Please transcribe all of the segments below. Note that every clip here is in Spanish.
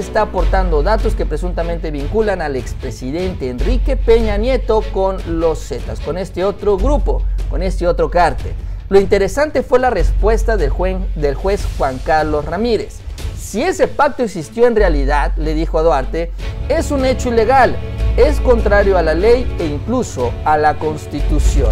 está aportando datos que presuntamente vinculan al expresidente Enrique Peña Nieto con los Zetas, con este otro grupo, con este otro cártel. Lo interesante fue la respuesta del juez Juan Carlos Ramírez. Si ese pacto existió en realidad, le dijo a Duarte, es un hecho ilegal, es contrario a la ley e incluso a la constitución.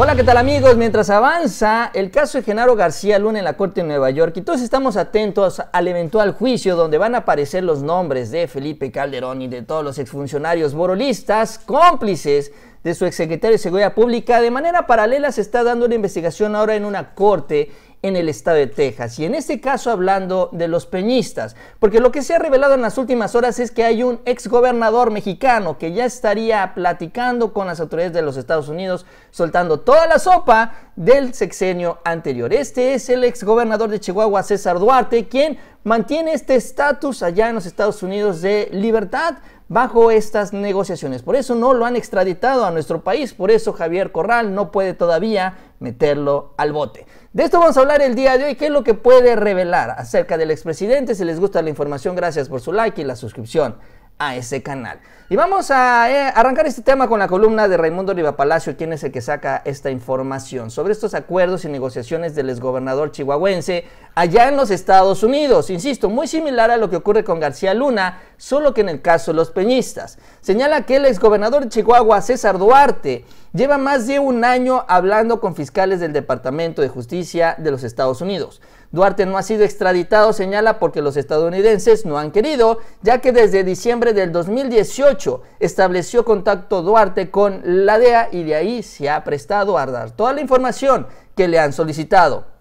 Hola, ¿qué tal amigos? Mientras avanza el caso de Genaro García Luna en la Corte de Nueva York y todos estamos atentos al eventual juicio donde van a aparecer los nombres de Felipe Calderón y de todos los exfuncionarios borolistas cómplices de su exsecretario de Seguridad Pública, de manera paralela se está dando una investigación ahora en una corte en el estado de Texas. Y en este caso hablando de los peñistas, porque lo que se ha revelado en las últimas horas es que hay un exgobernador mexicano que ya estaría platicando con las autoridades de los Estados Unidos, soltando toda la sopa del sexenio anterior. Este es el exgobernador de Chihuahua, César Duarte, quien mantiene este estatus allá en los Estados Unidos de libertad bajo estas negociaciones. Por eso no lo han extraditado a nuestro país, por eso Javier Corral no puede todavía meterlo al bote. De esto vamos a hablar el día de hoy, qué es lo que puede revelar acerca del expresidente. Si les gusta la información, gracias por su like y la suscripción a ese canal. Y vamos a eh, arrancar este tema con la columna de Raimundo Riva Palacio, quien es el que saca esta información sobre estos acuerdos y negociaciones del exgobernador chihuahuense allá en los Estados Unidos. Insisto, muy similar a lo que ocurre con García Luna, solo que en el caso de los peñistas. Señala que el exgobernador de Chihuahua, César Duarte, lleva más de un año hablando con fiscales del Departamento de Justicia de los Estados Unidos Duarte no ha sido extraditado, señala, porque los estadounidenses no han querido, ya que desde diciembre del 2018 estableció contacto Duarte con la DEA y de ahí se ha prestado a dar toda la información que le han solicitado.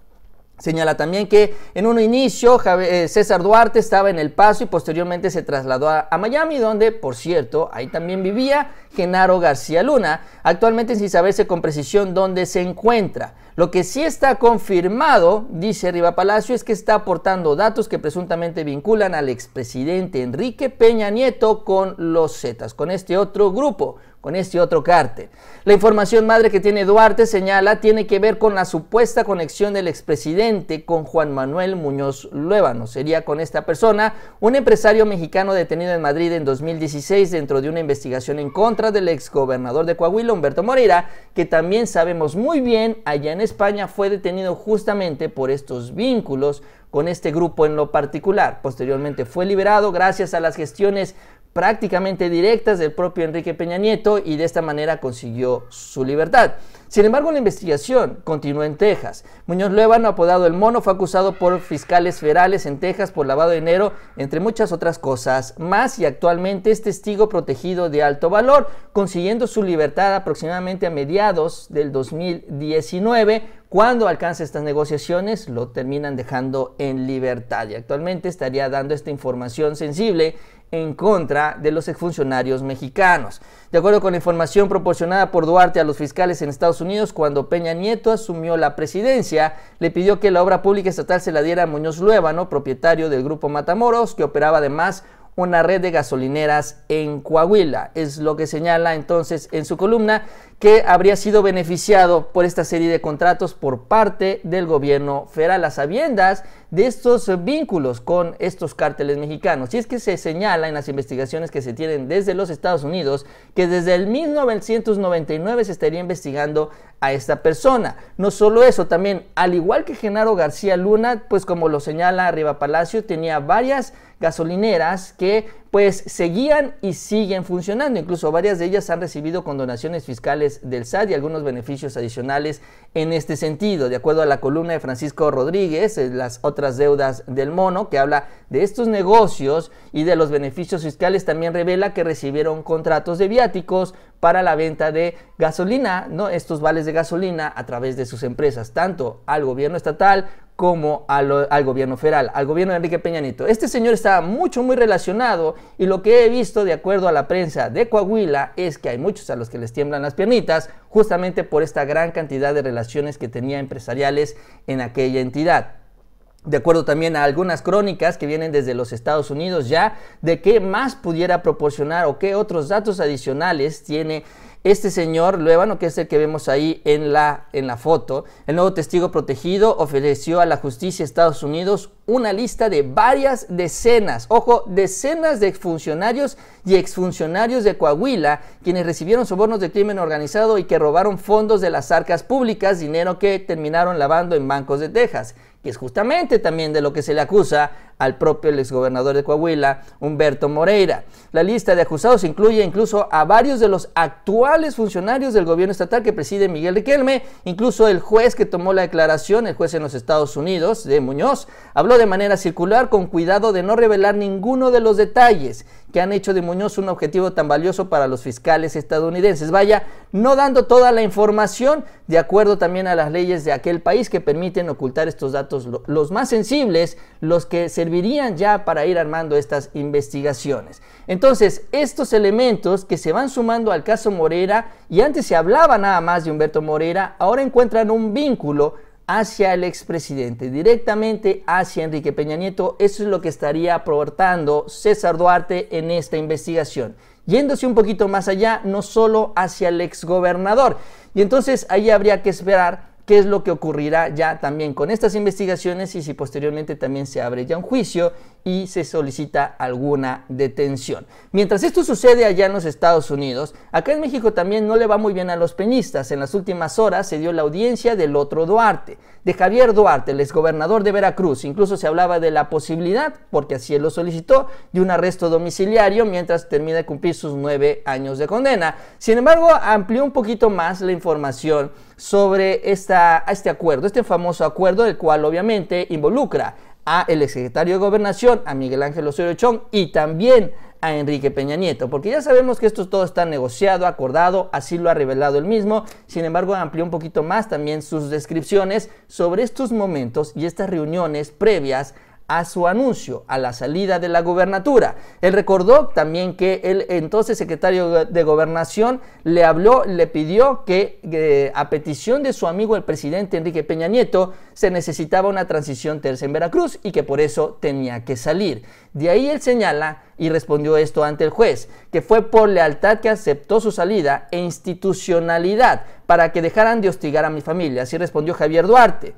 Señala también que en un inicio eh, César Duarte estaba en El Paso y posteriormente se trasladó a Miami, donde, por cierto, ahí también vivía Genaro García Luna, actualmente sin saberse con precisión dónde se encuentra. Lo que sí está confirmado, dice Riva Palacio, es que está aportando datos que presuntamente vinculan al expresidente Enrique Peña Nieto con los Zetas, con este otro grupo, con este otro cartel. La información madre que tiene Duarte señala tiene que ver con la supuesta conexión del expresidente con Juan Manuel Muñoz Luébano. Sería con esta persona un empresario mexicano detenido en Madrid en 2016 dentro de una investigación en contra del exgobernador de Coahuila, Humberto Moreira, que también sabemos muy bien allá en España fue detenido justamente por estos vínculos con este grupo en lo particular. Posteriormente fue liberado gracias a las gestiones prácticamente directas del propio Enrique Peña Nieto y de esta manera consiguió su libertad. Sin embargo, la investigación continúa en Texas. Muñoz Luevano, apodado El Mono, fue acusado por fiscales federales en Texas por lavado de dinero, entre muchas otras cosas más, y actualmente es testigo protegido de alto valor, consiguiendo su libertad aproximadamente a mediados del 2019 cuando alcance estas negociaciones, lo terminan dejando en libertad y actualmente estaría dando esta información sensible en contra de los exfuncionarios mexicanos. De acuerdo con la información proporcionada por Duarte a los fiscales en Estados Unidos, cuando Peña Nieto asumió la presidencia, le pidió que la obra pública estatal se la diera a Muñoz Luébano, propietario del grupo Matamoros, que operaba además una red de gasolineras en Coahuila. Es lo que señala entonces en su columna que habría sido beneficiado por esta serie de contratos por parte del gobierno federal a sabiendas de estos vínculos con estos cárteles mexicanos. Y es que se señala en las investigaciones que se tienen desde los Estados Unidos que desde el 1999 se estaría investigando a esta persona. No solo eso, también al igual que Genaro García Luna, pues como lo señala Riva Palacio, tenía varias gasolineras que pues seguían y siguen funcionando. Incluso varias de ellas han recibido condonaciones fiscales del SAT y algunos beneficios adicionales en este sentido. De acuerdo a la columna de Francisco Rodríguez, eh, las otras deudas del mono, que habla de estos negocios y de los beneficios fiscales, también revela que recibieron contratos de viáticos para la venta de gasolina, ¿no? estos vales de gasolina a través de sus empresas, tanto al gobierno estatal como al gobierno federal, al gobierno de Enrique Peñanito. Este señor estaba mucho, muy relacionado y lo que he visto de acuerdo a la prensa de Coahuila es que hay muchos a los que les tiemblan las piernitas justamente por esta gran cantidad de relaciones que tenía empresariales en aquella entidad de acuerdo también a algunas crónicas que vienen desde los Estados Unidos ya, de qué más pudiera proporcionar o qué otros datos adicionales tiene este señor Luevano, que es el que vemos ahí en la, en la foto, el nuevo testigo protegido ofreció a la justicia de Estados Unidos una lista de varias decenas, ojo, decenas de funcionarios y exfuncionarios de Coahuila, quienes recibieron sobornos de crimen organizado y que robaron fondos de las arcas públicas, dinero que terminaron lavando en bancos de Texas, que es justamente también de lo que se le acusa al propio exgobernador de Coahuila, Humberto Moreira. La lista de acusados incluye incluso a varios de los actuales funcionarios del gobierno estatal que preside Miguel Riquelme, incluso el juez que tomó la declaración, el juez en los Estados Unidos, de Muñoz, habló de manera circular con cuidado de no revelar ninguno de los detalles que han hecho de Muñoz un objetivo tan valioso para los fiscales estadounidenses. Vaya, no dando toda la información de acuerdo también a las leyes de aquel país que permiten ocultar estos datos, los más sensibles, los que se servirían ya para ir armando estas investigaciones. Entonces, estos elementos que se van sumando al caso Morera, y antes se hablaba nada más de Humberto Morera, ahora encuentran un vínculo hacia el expresidente, directamente hacia Enrique Peña Nieto. Eso es lo que estaría aportando César Duarte en esta investigación. Yéndose un poquito más allá, no solo hacia el exgobernador. Y entonces ahí habría que esperar qué es lo que ocurrirá ya también con estas investigaciones y si posteriormente también se abre ya un juicio y se solicita alguna detención. Mientras esto sucede allá en los Estados Unidos, acá en México también no le va muy bien a los peñistas. En las últimas horas se dio la audiencia del otro Duarte, de Javier Duarte, el exgobernador de Veracruz. Incluso se hablaba de la posibilidad, porque así él lo solicitó, de un arresto domiciliario mientras termina de cumplir sus nueve años de condena. Sin embargo, amplió un poquito más la información sobre esta, este acuerdo, este famoso acuerdo, el cual obviamente involucra a el secretario de Gobernación, a Miguel Ángel Osorio Chong y también a Enrique Peña Nieto, porque ya sabemos que esto todo está negociado, acordado, así lo ha revelado él mismo, sin embargo amplió un poquito más también sus descripciones sobre estos momentos y estas reuniones previas a su anuncio, a la salida de la gubernatura. Él recordó también que el entonces secretario de gobernación le habló, le pidió que eh, a petición de su amigo el presidente Enrique Peña Nieto se necesitaba una transición tercera en Veracruz y que por eso tenía que salir. De ahí él señala y respondió esto ante el juez, que fue por lealtad que aceptó su salida e institucionalidad para que dejaran de hostigar a mi familia. Así respondió Javier Duarte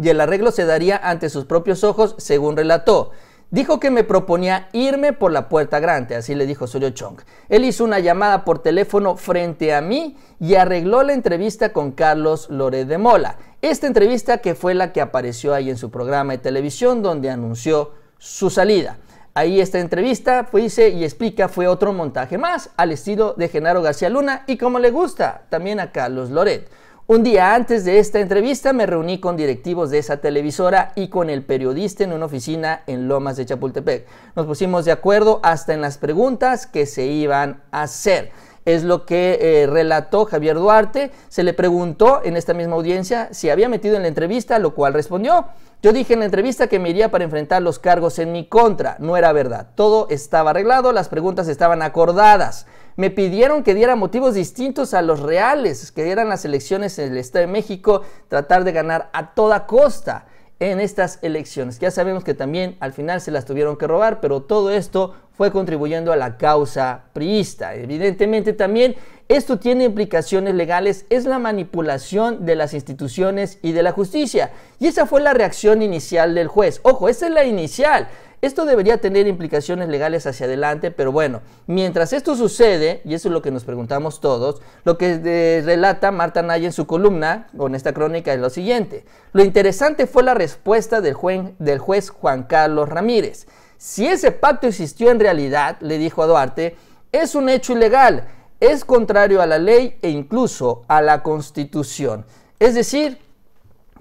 y el arreglo se daría ante sus propios ojos, según relató. Dijo que me proponía irme por la puerta grande, así le dijo Suryo Chong. Él hizo una llamada por teléfono frente a mí y arregló la entrevista con Carlos Loret de Mola. Esta entrevista que fue la que apareció ahí en su programa de televisión donde anunció su salida. Ahí esta entrevista, fue, pues, dice y explica, fue otro montaje más al estilo de Genaro García Luna y como le gusta también a Carlos Loret. Un día antes de esta entrevista me reuní con directivos de esa televisora y con el periodista en una oficina en Lomas de Chapultepec. Nos pusimos de acuerdo hasta en las preguntas que se iban a hacer es lo que eh, relató Javier Duarte. Se le preguntó en esta misma audiencia si había metido en la entrevista, lo cual respondió. Yo dije en la entrevista que me iría para enfrentar los cargos en mi contra. No era verdad. Todo estaba arreglado, las preguntas estaban acordadas. Me pidieron que diera motivos distintos a los reales, que dieran las elecciones en el Estado de México, tratar de ganar a toda costa en estas elecciones. Ya sabemos que también al final se las tuvieron que robar, pero todo esto fue contribuyendo a la causa priista. Evidentemente también esto tiene implicaciones legales, es la manipulación de las instituciones y de la justicia. Y esa fue la reacción inicial del juez. Ojo, esa es la inicial. Esto debería tener implicaciones legales hacia adelante, pero bueno, mientras esto sucede, y eso es lo que nos preguntamos todos, lo que eh, relata Marta Naya en su columna, o en esta crónica, es lo siguiente. Lo interesante fue la respuesta del juez Juan Carlos Ramírez. Si ese pacto existió en realidad, le dijo a Duarte, es un hecho ilegal, es contrario a la ley e incluso a la constitución. Es decir,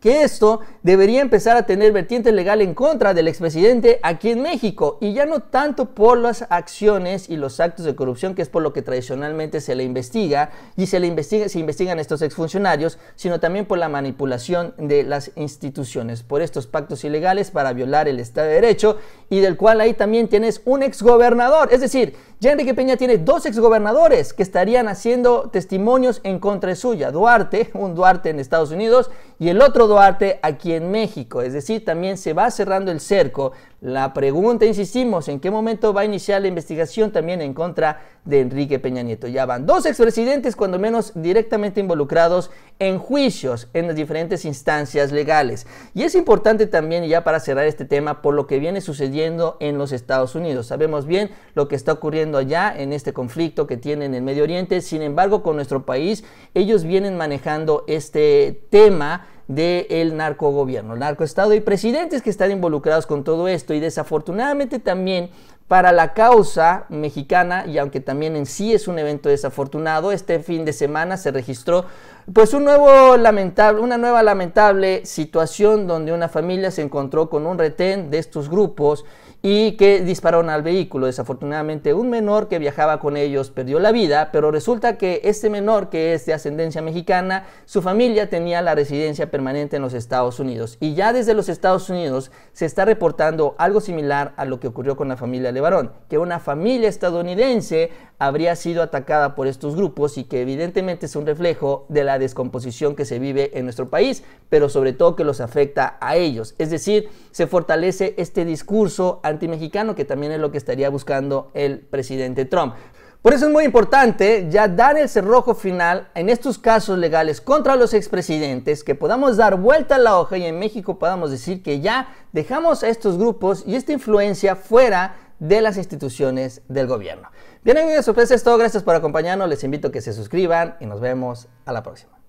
que esto debería empezar a tener vertiente legal en contra del expresidente aquí en México y ya no tanto por las acciones y los actos de corrupción que es por lo que tradicionalmente se le investiga y se le investiga se investigan estos exfuncionarios, sino también por la manipulación de las instituciones, por estos pactos ilegales para violar el Estado de Derecho y del cual ahí también tienes un exgobernador, es decir, ya Enrique Peña tiene dos exgobernadores que estarían haciendo testimonios en contra suya. Duarte, un Duarte en Estados Unidos y el otro Duarte aquí en México. Es decir, también se va cerrando el cerco. La pregunta, insistimos, ¿en qué momento va a iniciar la investigación también en contra de Enrique Peña Nieto? Ya van dos expresidentes, cuando menos directamente involucrados en juicios en las diferentes instancias legales. Y es importante también, ya para cerrar este tema, por lo que viene sucediendo en los Estados Unidos. Sabemos bien lo que está ocurriendo allá en este conflicto que tienen en Medio Oriente. Sin embargo, con nuestro país, ellos vienen manejando este tema del narcogobierno, el narcoestado y presidentes que están involucrados con todo esto y desafortunadamente también para la causa mexicana y aunque también en sí es un evento desafortunado, este fin de semana se registró pues un nuevo lamentable, una nueva lamentable situación donde una familia se encontró con un retén de estos grupos y que dispararon al vehículo. Desafortunadamente un menor que viajaba con ellos perdió la vida, pero resulta que este menor que es de ascendencia mexicana, su familia tenía la residencia permanente en los Estados Unidos. Y ya desde los Estados Unidos se está reportando algo similar a lo que ocurrió con la familia Levarón, que una familia estadounidense habría sido atacada por estos grupos y que evidentemente es un reflejo de la la descomposición que se vive en nuestro país, pero sobre todo que los afecta a ellos. Es decir, se fortalece este discurso antimexicano que también es lo que estaría buscando el presidente Trump. Por eso es muy importante ya dar el cerrojo final en estos casos legales contra los expresidentes, que podamos dar vuelta a la hoja y en México podamos decir que ya dejamos a estos grupos y esta influencia fuera de las instituciones del gobierno. Bien amigos, ustedes todo. Gracias por acompañarnos. Les invito a que se suscriban y nos vemos a la próxima.